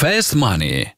Fast Money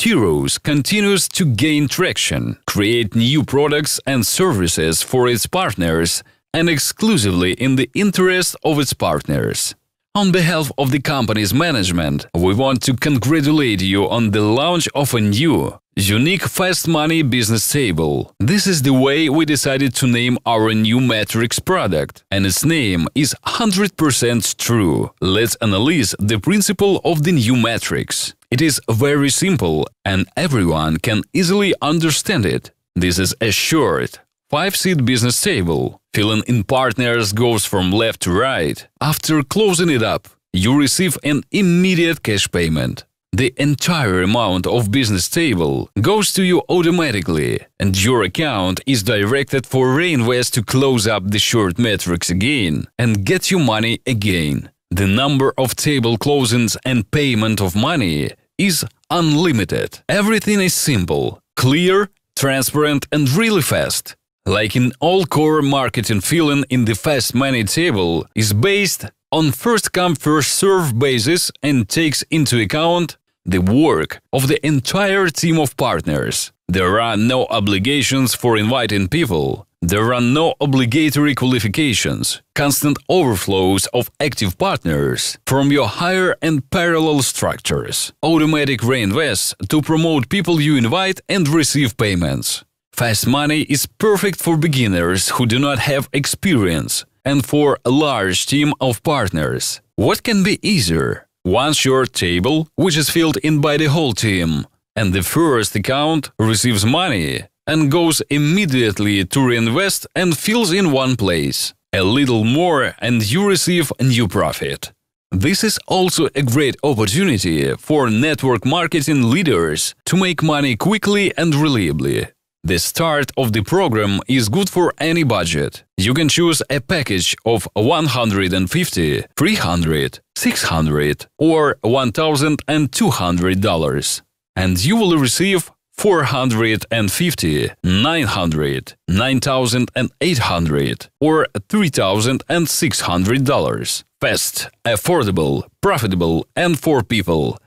Tiros continues to gain traction, create new products and services for its partners, and exclusively in the interest of its partners. On behalf of the company's management, we want to congratulate you on the launch of a new, Unique Fast Money Business Table. This is the way we decided to name our new metrics product, and its name is 100% true. Let's analyze the principle of the new metrics. It is very simple, and everyone can easily understand it. This is a short, 5-seat business table. Filling in partners goes from left to right. After closing it up, you receive an immediate cash payment the entire amount of business table goes to you automatically, and your account is directed for reinvest to close up the short metrics again and get your money again. The number of table closings and payment of money is unlimited. Everything is simple, clear, transparent and really fast. Like in all core marketing feeling in the fast money table is based on first come first serve basis and takes into account the work of the entire team of partners. There are no obligations for inviting people. There are no obligatory qualifications, constant overflows of active partners from your higher and parallel structures, automatic reinvests to promote people you invite and receive payments. Fast Money is perfect for beginners who do not have experience and for a large team of partners. What can be easier? Once your table, which is filled in by the whole team, and the first account receives money and goes immediately to reinvest and fills in one place. A little more and you receive new profit. This is also a great opportunity for network marketing leaders to make money quickly and reliably. The start of the program is good for any budget. You can choose a package of 150, 300, 600 or $1,200 and you will receive 450, 900, 9800 or $3,600. Fast, affordable, profitable and for people.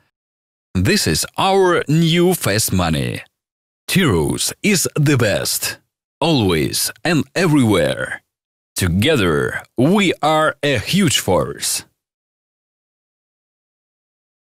This is our new fast money. Heroes is the best, always and everywhere. Together, we are a huge force.